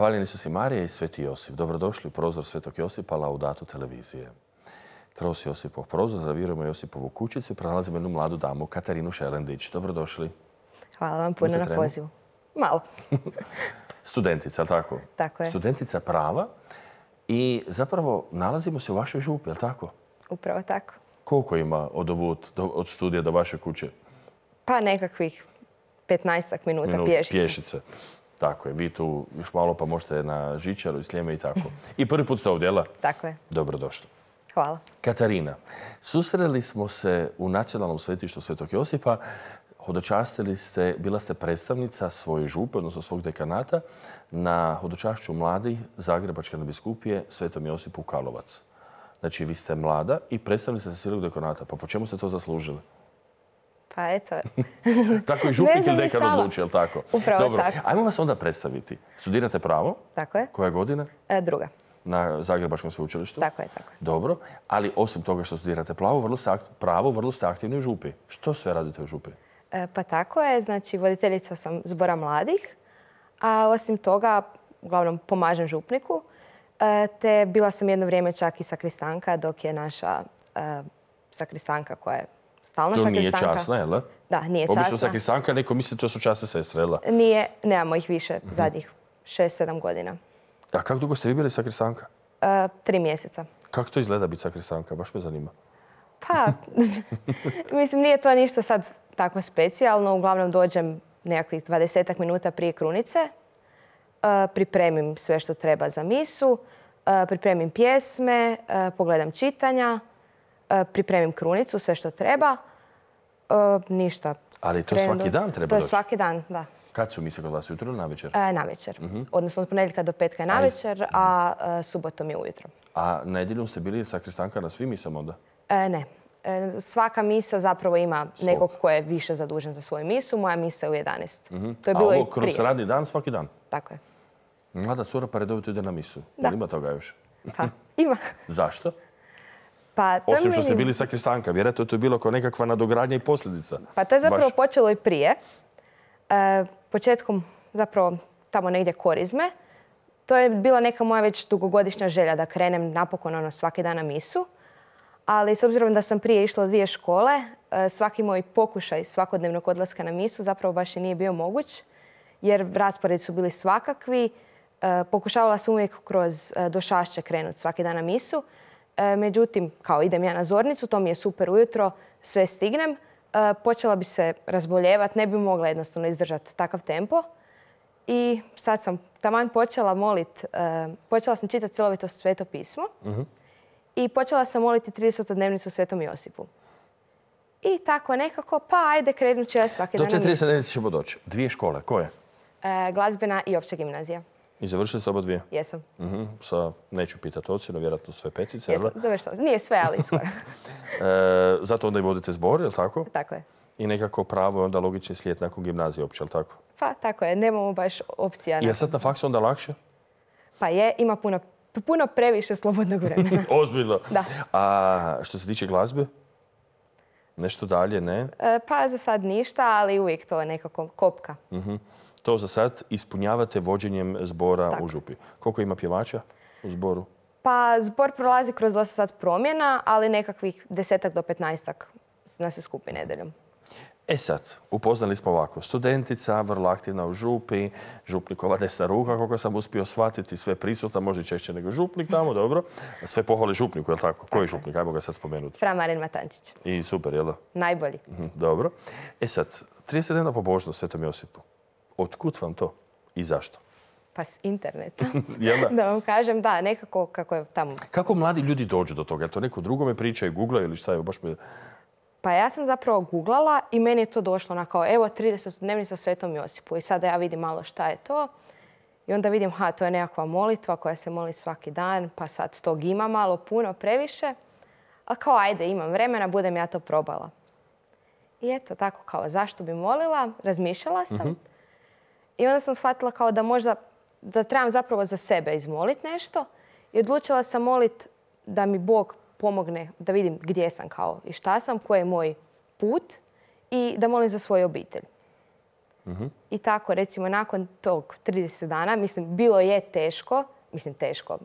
Hvaljeni su si Marija i Sveti Josip. Dobrodošli u prozor Svetog Josipa, laudatu televizije. Kroz Josipov prozor zavirujemo Josipovu kućicu i pronalazimo jednu mladu damu, Katarinu Šelendić. Dobrodošli. Hvala vam puno na pozivu. Malo. Studentica, tako? Tako je. Studentica prava i zapravo nalazimo se u vašoj župi, ali tako? Upravo tako. Koliko ima od, ovut, od studija do vaše kuće? Pa nekakvih 15 minuta, minuta pješice. pješice. Tako je, vi tu još malo pa možete na Žičaru i slijeme i tako. I prvi put ste ovdjela. Tako je. Dobrodošli. Hvala. Katarina, susreli smo se u Nacionalnom svetištu Svetog Josipa. Hodočastili ste, bila ste predstavnica svoje župe, odnosno svog dekanata, na hodočašću mladih Zagrebačke nadbiskupije Svetom Josipu Kalovac. Znači, vi ste mlada i predstavnica svog dekanata. Pa po čemu ste to zaslužili? Pa eto. tako i župnik ili odluči, tako? Upravo Dobro. tako. Ajmo vas onda predstaviti. Studirate pravo? Tako je. Koja godina? E, druga. Na Zagrebačkom sveučilištu? Tako je, tako je. Dobro, ali osim toga što studirate pravo, vrlo ste, pravo, vrlo ste aktivni u župi. Što sve radite u župi? E, pa tako je, znači voditeljica sam zbora mladih, a osim toga uglavnom pomažem župniku, e, te bila sam jedno vrijeme čak i sakristanka dok je naša e, sakristanka koja je Stalna to nije časna, jel da? nije časna. Obično sakristanka, neko misli to su časne sestre, jel Nije, nemamo ih više mhm. zadnjih šest, sedam godina. A kako dugo ste vi bili sakristanka? E, tri mjeseca. Kako to izgleda biti sakristanka? Baš me zanima. Pa, mislim, nije to ništa sad tako specijalno. Uglavnom dođem nekakvih 20 minuta prije krunice. E, pripremim sve što treba za misu. E, pripremim pjesme, pogledam čitanja E, pripremim krunicu, sve što treba, e, ništa. Ali to svaki dan treba doći? To je svaki dan, da. Kad su mise kod vas, jutro ili navečer? E, večer? Na mhm. večer. Odnosno od ponedjeljka do petka je navečer, a, a subotom je ujutro. A nedjeljom ste bili sa Kristanka na svim misama onda? ne. svaka misa zapravo ima nekog ko je više zadužen za svoju misu. Moja misa je u 11. Mhm. To je bilo a ovo kroz radni dan svaki dan? Tako je. Mlada cura pa redovito ide na misu. Ima toga još? ima. Zašto? Pa Osim što ste bili sakristanka. Kristanka, to je to bilo kao nekakva nadogradnja i posljedica. Pa to je zapravo počelo i prije. E, početkom, zapravo tamo negdje korizme, to je bila neka moja već dugogodišnja želja da krenem napokon ono, svaki dan na misu. Ali s obzirom da sam prije išla dvije škole, e, svaki moj pokušaj svakodnevnog odlaska na misu zapravo baš i nije bio moguć. Jer rasporedi su bili svakakvi. E, pokušavala sam uvijek kroz došašće krenuti svaki dan na misu. E, međutim, kao idem ja na zornicu, to mi je super ujutro, sve stignem, e, počela bi se razboljevati, ne bi mogla jednostavno izdržati takav tempo. I sad sam taman počela molit, e, počela sam čitati cjelovito sveto pismo mhm. i počela sam moliti 30-dnevnicu svetom Josipu. I tako nekako, pa ajde krenut ću ja svaki dan. Do te 30 ćemo doći. Dvije škole, koje? glazbena i opća gimnazija. I završili ste oba dvije? Jesam. Mhm, sa, neću pitati ocjenu, vjerojatno sve petice, Jesam, Nije sve, ali skoro. E, zato onda i vodite zbor, je li tako? Tako je. I nekako pravo je onda logični slijed nakon gimnazije uopće, je li tako? Pa tako je, nemamo baš opcija. I Je sad na faksu onda lakše? Pa je, ima puno, puno previše slobodnog vremena. Ozbiljno? Da. A što se tiče glazbe? Nešto dalje, ne? E, pa za sad ništa, ali uvijek to nekako kopka. Mhm. To za sad ispunjavate vođenjem zbora u Župi. Koliko ima pjevača u zboru? Pa zbor prolazi kroz dosta sad promjena, ali nekakvih desetak do petnaestak nas se skupi nedeljom. E sad, upoznali smo ovako, studentica, vrlo aktivna u župi, župnikova desna ruka, koliko sam uspio shvatiti, sve prisutna, možda i češće nego župnik tamo, dobro. Sve pohvale župniku, je li tako? Koji župnik, ajmo ga sad spomenuti? Fra Marin Matančić. I super, jel da? Najbolji. Mhm, dobro. E sad, 30 dana pobožnost Svetom Josipu. Otkud vam to i zašto? Pa s interneta. da vam kažem, da, nekako kako je tamo. Kako mladi ljudi dođu do toga? Je to neko drugo me priča i googla ili šta je? Baš Pa ja sam zapravo googlala i meni je to došlo na kao evo 30 sa Svetom Josipu i sada ja vidim malo šta je to. I onda vidim, ha, to je nekakva molitva koja se moli svaki dan, pa sad tog ima malo, puno, previše. A kao, ajde, imam vremena, budem ja to probala. I eto, tako kao, zašto bi molila? Razmišljala sam. Mhm. I onda sam shvatila kao da možda, da trebam zapravo za sebe izmoliti nešto. I odlučila sam moliti da mi Bog pomogne da vidim gdje sam kao i šta sam, koji je moj put i da molim za svoju obitelj. Mhm. I tako, recimo, nakon tog 30 dana, mislim, bilo je teško, mislim, teško,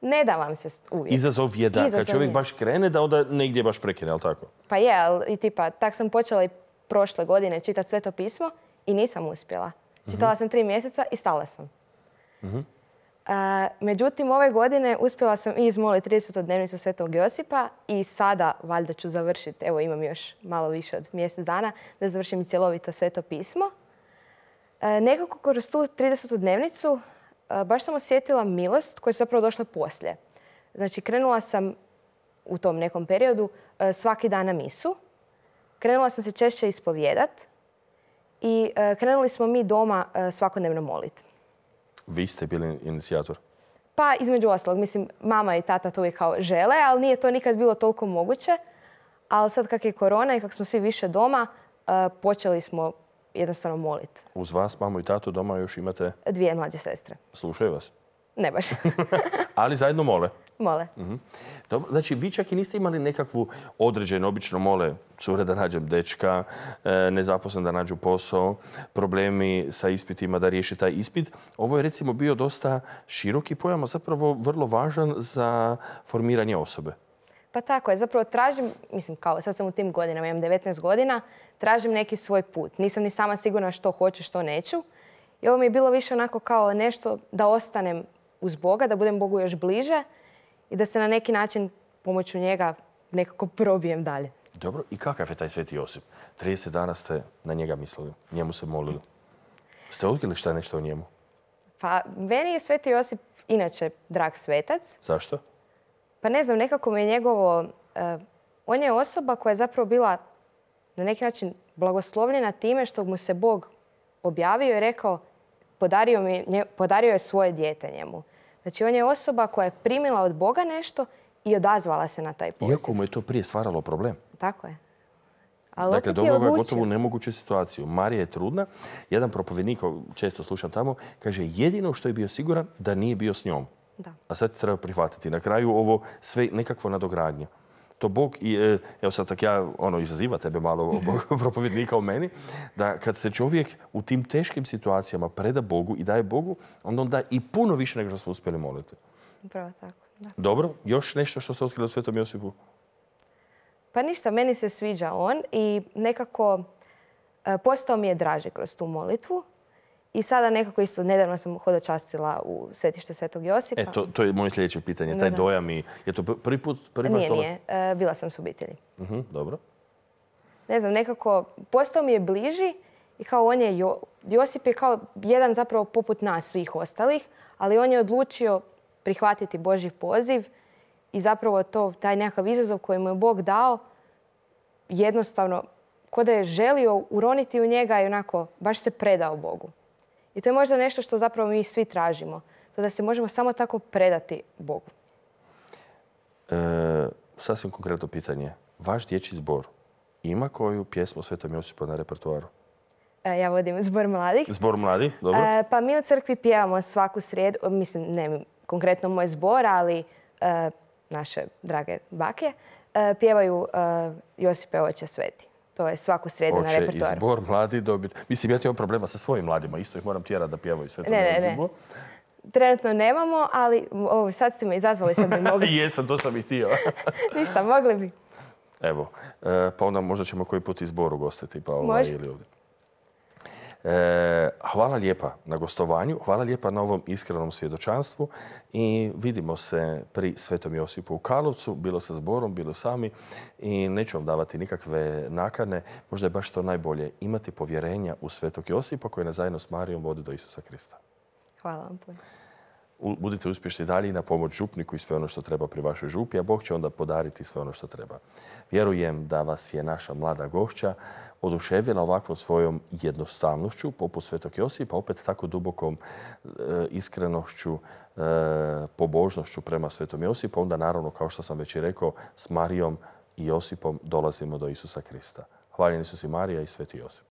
ne da vam se uvijek. Izazov je da, kad čovjek baš krene, da onda negdje baš prekine, ali tako? Pa je, ali i tipa, tak sam počela i prošle godine čitati sve to pismo i nisam uspjela. Čitala sam tri mjeseca i stala sam. E, međutim, ove godine uspjela sam i izmoliti 30. dnevnicu Svetog Josipa i sada valjda ću završiti, evo imam još malo više od mjesec dana, da završim i cjelovito Sveto pismo. E, nekako kroz tu 30. dnevnicu e, baš sam osjetila milost koja je zapravo došla poslije. Znači, krenula sam u tom nekom periodu svaki dan na misu. Krenula sam se češće ispovjedat i e, krenuli smo mi doma e, svakodnevno moliti. Vi ste bili inicijator? Pa između ostalog, mislim, mama i tata to uvijek kao žele, ali nije to nikad bilo toliko moguće. Ali sad kak je korona i kak smo svi više doma, e, počeli smo jednostavno moliti. Uz vas, mamu i tatu, doma još imate... Dvije mlađe sestre. Slušaju vas? Ne baš. ali zajedno mole? Mole. Mhm. znači vi čak i niste imali nekakvu određenu, obično mole cure da nađem dečka, e, nezaposlen da nađu posao, problemi sa ispitima da riješi taj ispit. Ovo je recimo bio dosta široki pojam, a zapravo vrlo važan za formiranje osobe. Pa tako je, zapravo tražim, mislim kao sad sam u tim godinama, imam 19 godina, tražim neki svoj put. Nisam ni sama sigurna što hoću, što neću. I ovo mi je bilo više onako kao nešto da ostanem uz Boga, da budem Bogu još bliže, i da se na neki način pomoću njega nekako probijem dalje. Dobro, i kakav je taj Sveti Josip? 30 dana ste na njega mislili, njemu se molili. Ste što šta nešto o njemu? Pa, meni je Sveti Josip inače drag svetac. Zašto? Pa ne znam, nekako mi je njegovo... E, on je osoba koja je zapravo bila na neki način blagoslovljena time što mu se Bog objavio i rekao podario, podario je svoje dijete njemu. Znači on je osoba koja je primila od Boga nešto i odazvala se na taj poziv. Iako mu je to prije stvaralo problem. Tako je. Ali dakle, dobro ovoga gotovo nemoguću situaciju. Marija je trudna. Jedan propovjednik, često slušam tamo, kaže jedino što je bio siguran da nije bio s njom. Da. A sad treba prihvatiti. Na kraju ovo sve nekakvo nadogradnje to Bog, i, e, evo sad tak ja ono, izaziva tebe malo, propovjednika u meni, da kad se čovjek u tim teškim situacijama preda Bogu i daje Bogu, onda on da i puno više nego što smo uspjeli moliti. Upravo tako. Da. Dobro, još nešto što ste otkrili u Svetom Josipu? Pa ništa, meni se sviđa on i nekako e, postao mi je draži kroz tu molitvu. I sada nekako isto, nedavno sam hodočastila u svetište Svetog Josipa. E, to, je moje sljedeće pitanje, taj dojam i... Je to prvi put? nije, nije. bila sam s obitelji. Mhm, dobro. Ne znam, nekako postao mi je bliži i kao on je... Josip je kao jedan zapravo poput nas svih ostalih, ali on je odlučio prihvatiti Božji poziv i zapravo to, taj nekakav izazov koji mu je Bog dao, jednostavno, ko da je želio uroniti u njega i onako baš se predao Bogu. I to je možda nešto što zapravo mi svi tražimo. To da se možemo samo tako predati Bogu. E, sasvim konkretno pitanje. Vaš dječji zbor ima koju pjesmu Svetom Josipa na repertuaru? E, ja vodim Zbor mladih. Zbor mladih, dobro. E, pa mi u crkvi pjevamo svaku srijedu, mislim, ne konkretno moj zbor, ali e, naše drage bake, pjevaju Josipe Oće Sveti. To je svaku sredu na repertoaru. Hoće izbor mladi dobiti. Mislim, ja ti imam problema sa svojim mladima. Isto ih moram tjerati da pjevaju sve to ne, ne, Trenutno nemamo, ali sad ste me izazvali, sad bi mogli. Jesam, to sam i htio. Ništa, mogli bi. Evo, e, pa onda možda ćemo koji put izboru gostiti, pa ovaj ili ovdje. E, hvala lijepa na gostovanju, hvala lijepa na ovom iskrenom svjedočanstvu i vidimo se pri Svetom Josipu u Karlovcu, bilo sa zborom, bilo sami i neću vam davati nikakve nakane. Možda je baš to najbolje imati povjerenja u Svetog Josipa koji nas zajedno s Marijom vodi do Isusa Krista. Hvala vam puno budite uspješni dalje i na pomoć župniku i sve ono što treba pri vašoj župi, a Bog će onda podariti sve ono što treba. Vjerujem da vas je naša mlada gošća oduševila ovakvom svojom jednostavnošću, poput Svetog Josipa, opet tako dubokom e, iskrenošću, e, pobožnošću prema Svetom Josipu, onda naravno, kao što sam već i rekao, s Marijom i Josipom dolazimo do Isusa Krista. Hvala Isus i Marija i Sveti Josip.